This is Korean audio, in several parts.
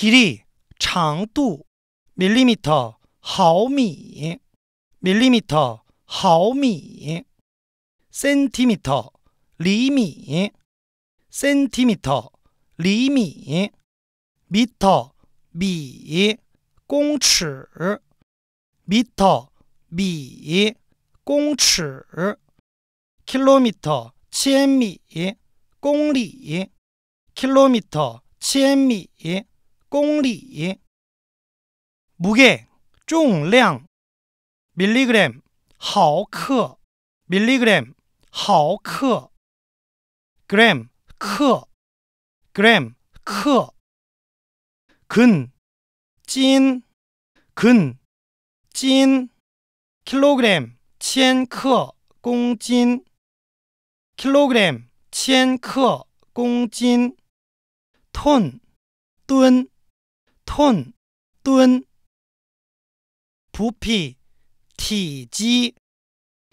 길이, 장度 밀리미터, 毫미 밀리미터, 毫미 센티미터, 리미, 센티미터, 리미, 미터, 미, 공치, 미터, 미, 공치, 킬로미터, 千미 공리, 킬로미터, 千미 공리 무게, 重量 밀리그램, 毫克 밀리그램, 毫克 그램, 克 그램, 克 근, 찐, 근, 찐 킬로그램, 千克 공진 킬로그램, 千克 공진 톤, 뚠 톤또 부피, 티지,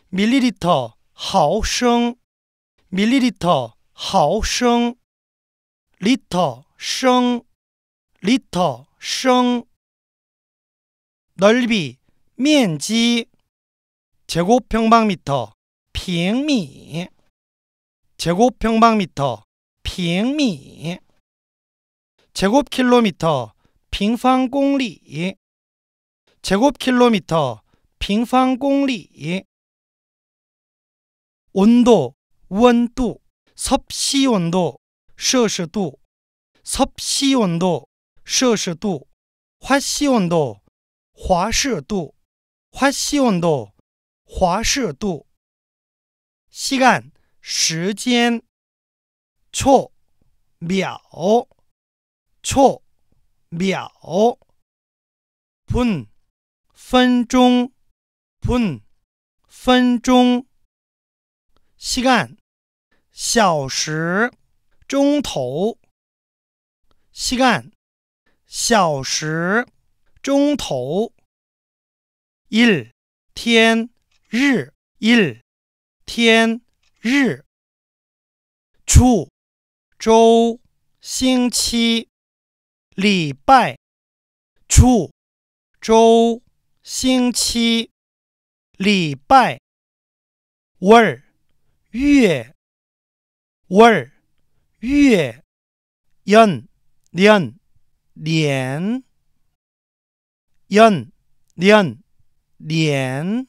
밀리리터, 하오성, 밀리리터, 하오성, 리터, 성, 리터, 성, 넓이, 면지, 제곱평방미터, 平미 제곱평방미터, 平미 제곱킬로미터, 平方公里 예. 제곱킬로미터 평방공리 예. 온도, 원두, 섭씨온도,摄氏度 섭씨온도, 摄氏度 화씨온도, 华氏度 화씨온도, 华氏度 시간, 时间초, 秒초 秒，pun，分钟，pun，分钟。膝盖，小时，钟头，膝盖，小时，钟头。一，天，日，一，天，日。周，周，星期。礼拜，处，周，星期，礼拜，月，月，月，年，年，年，年，年。